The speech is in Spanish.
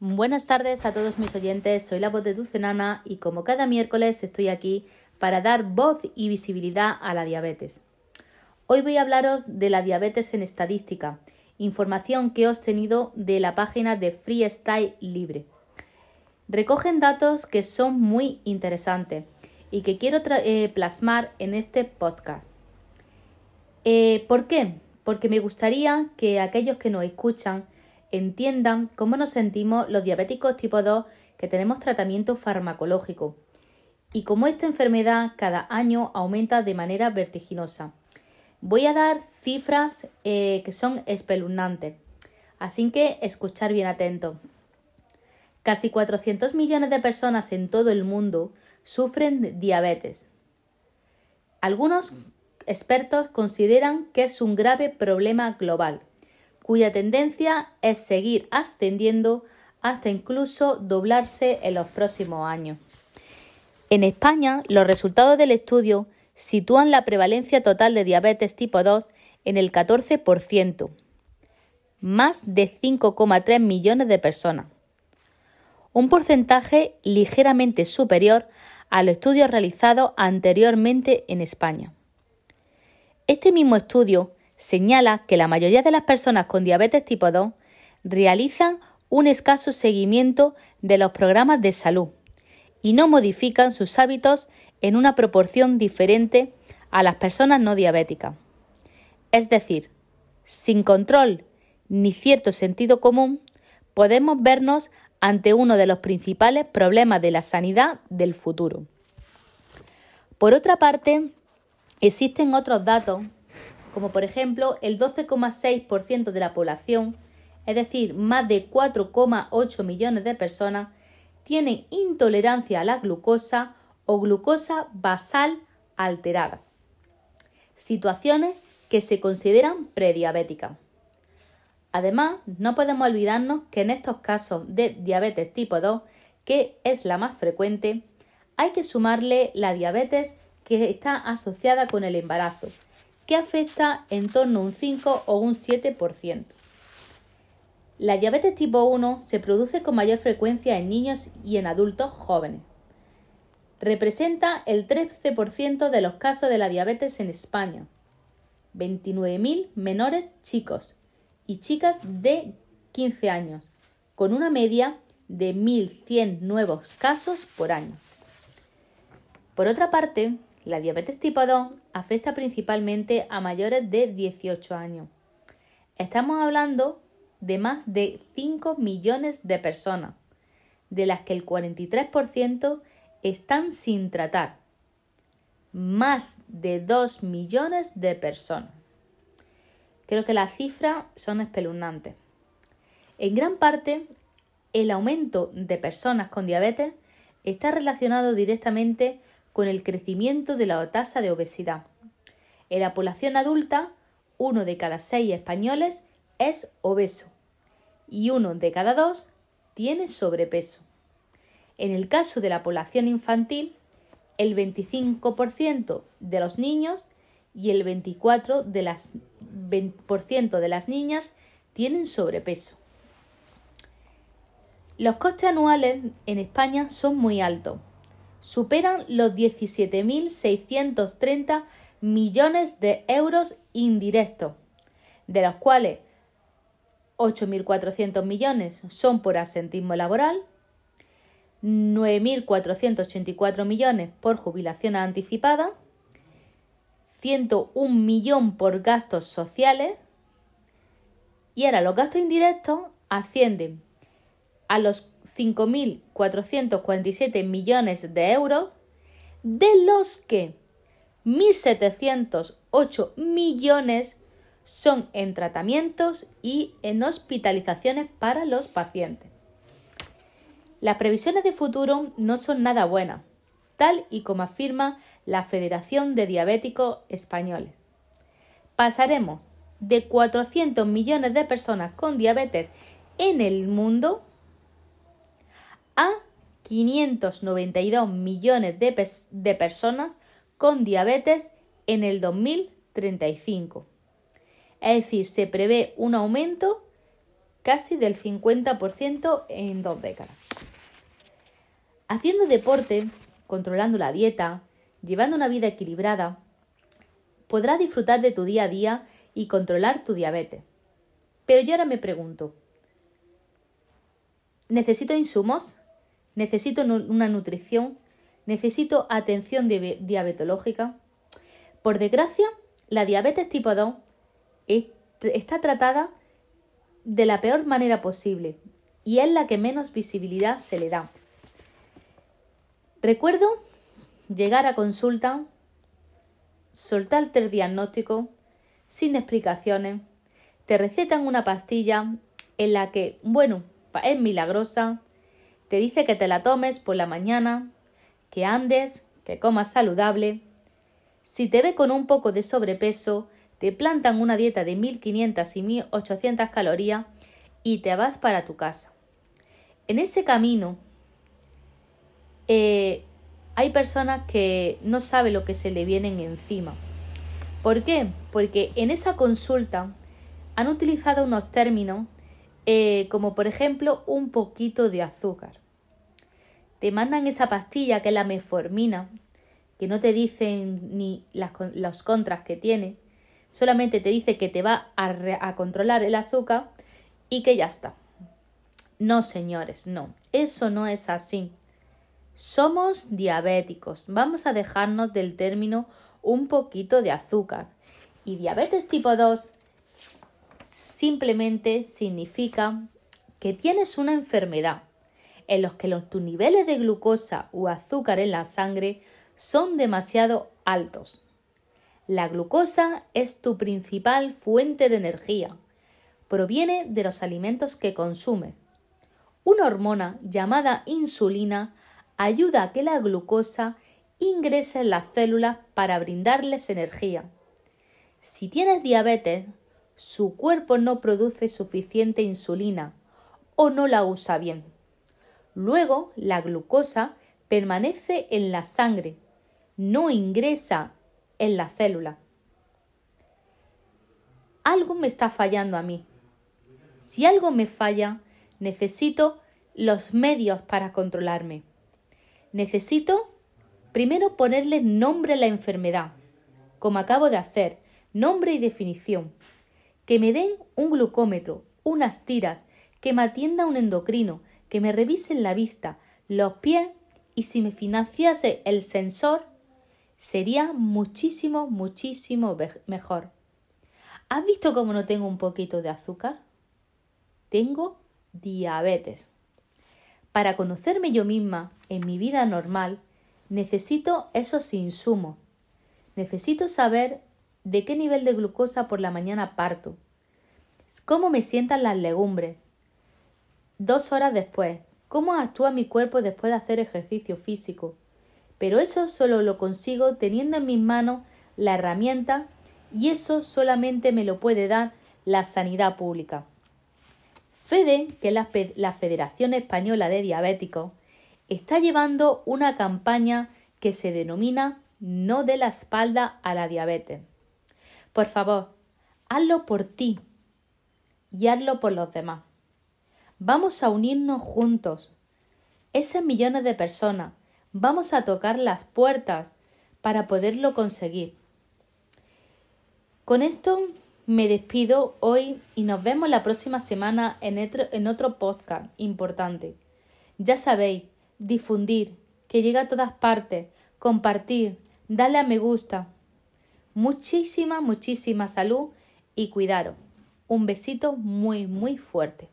Buenas tardes a todos mis oyentes, soy la voz de Dulce Nana y como cada miércoles estoy aquí para dar voz y visibilidad a la diabetes. Hoy voy a hablaros de la diabetes en estadística, información que he obtenido de la página de Freestyle Libre. Recogen datos que son muy interesantes y que quiero eh, plasmar en este podcast. Eh, ¿Por qué? Porque me gustaría que aquellos que nos escuchan entiendan cómo nos sentimos los diabéticos tipo 2 que tenemos tratamiento farmacológico y cómo esta enfermedad cada año aumenta de manera vertiginosa. Voy a dar cifras eh, que son espeluznantes, así que escuchar bien atento. Casi 400 millones de personas en todo el mundo sufren diabetes. Algunos expertos consideran que es un grave problema global cuya tendencia es seguir ascendiendo hasta incluso doblarse en los próximos años. En España, los resultados del estudio sitúan la prevalencia total de diabetes tipo 2 en el 14%, más de 5,3 millones de personas, un porcentaje ligeramente superior a los estudios realizados anteriormente en España. Este mismo estudio señala que la mayoría de las personas con diabetes tipo 2 realizan un escaso seguimiento de los programas de salud y no modifican sus hábitos en una proporción diferente a las personas no diabéticas. Es decir, sin control ni cierto sentido común, podemos vernos ante uno de los principales problemas de la sanidad del futuro. Por otra parte, existen otros datos como por ejemplo el 12,6% de la población, es decir, más de 4,8 millones de personas, tienen intolerancia a la glucosa o glucosa basal alterada, situaciones que se consideran prediabéticas. Además, no podemos olvidarnos que en estos casos de diabetes tipo 2, que es la más frecuente, hay que sumarle la diabetes que está asociada con el embarazo, que afecta en torno a un 5 o un 7%. La diabetes tipo 1 se produce con mayor frecuencia en niños y en adultos jóvenes. Representa el 13% de los casos de la diabetes en España. 29.000 menores chicos y chicas de 15 años, con una media de 1.100 nuevos casos por año. Por otra parte, la diabetes tipo 2 afecta principalmente a mayores de 18 años. Estamos hablando de más de 5 millones de personas, de las que el 43% están sin tratar. Más de 2 millones de personas. Creo que las cifras son espeluznantes. En gran parte, el aumento de personas con diabetes está relacionado directamente con el crecimiento de la tasa de obesidad. En la población adulta, uno de cada seis españoles es obeso y uno de cada dos tiene sobrepeso. En el caso de la población infantil, el 25% de los niños y el 24% de las, de las niñas tienen sobrepeso. Los costes anuales en España son muy altos superan los 17.630 millones de euros indirectos, de los cuales 8.400 millones son por asentismo laboral, 9.484 millones por jubilación anticipada, 101 millones por gastos sociales y ahora los gastos indirectos ascienden a los 5.000 447 millones de euros, de los que 1.708 millones son en tratamientos y en hospitalizaciones para los pacientes. Las previsiones de futuro no son nada buenas, tal y como afirma la Federación de Diabéticos Españoles. Pasaremos de 400 millones de personas con diabetes en el mundo a 592 millones de, personas con diabetes en el 2035. Es decir, se prevé un aumento casi del 50% en dos décadas. Haciendo deporte, controlando la dieta, llevando una vida equilibrada, podrás disfrutar de tu día a día y controlar tu diabetes. Pero yo ahora me pregunto, ¿necesito insumos? necesito una nutrición, necesito atención diabetológica. Por desgracia, la diabetes tipo 2 está tratada de la peor manera posible y es la que menos visibilidad se le da. Recuerdo llegar a consulta, soltarte el diagnóstico sin explicaciones, te recetan una pastilla en la que, bueno, es milagrosa, te dice que te la tomes por la mañana, que andes, que comas saludable. Si te ve con un poco de sobrepeso, te plantan una dieta de 1500 y 1800 calorías y te vas para tu casa. En ese camino eh, hay personas que no saben lo que se le vienen encima. ¿Por qué? Porque en esa consulta han utilizado unos términos eh, como por ejemplo un poquito de azúcar. Te mandan esa pastilla que es la meformina, que no te dicen ni las, los contras que tiene, solamente te dice que te va a, a controlar el azúcar y que ya está. No, señores, no, eso no es así. Somos diabéticos, vamos a dejarnos del término un poquito de azúcar. Y diabetes tipo 2 Simplemente significa que tienes una enfermedad en los que los, tus niveles de glucosa o azúcar en la sangre son demasiado altos. La glucosa es tu principal fuente de energía. Proviene de los alimentos que consumes. Una hormona llamada insulina ayuda a que la glucosa ingrese en las células para brindarles energía. Si tienes diabetes, su cuerpo no produce suficiente insulina o no la usa bien. Luego, la glucosa permanece en la sangre, no ingresa en la célula. Algo me está fallando a mí. Si algo me falla, necesito los medios para controlarme. Necesito primero ponerle nombre a la enfermedad, como acabo de hacer, nombre y definición que me den un glucómetro, unas tiras, que me atienda un endocrino, que me revisen la vista, los pies y si me financiase el sensor, sería muchísimo, muchísimo mejor. ¿Has visto cómo no tengo un poquito de azúcar? Tengo diabetes. Para conocerme yo misma en mi vida normal, necesito esos insumos. Necesito saber de qué nivel de glucosa por la mañana parto, cómo me sientan las legumbres. Dos horas después, cómo actúa mi cuerpo después de hacer ejercicio físico. Pero eso solo lo consigo teniendo en mis manos la herramienta y eso solamente me lo puede dar la sanidad pública. FEDE, que es la, Federación Española de Diabéticos, está llevando una campaña que se denomina No de la espalda a la diabetes. Por favor, hazlo por ti y hazlo por los demás. Vamos a unirnos juntos. Esas millones de personas, vamos a tocar las puertas para poderlo conseguir. Con esto me despido hoy y nos vemos la próxima semana en otro, en otro podcast importante. Ya sabéis, difundir, que llega a todas partes, compartir, darle a me gusta. Muchísima, muchísima salud y cuidado. Un besito muy, muy fuerte.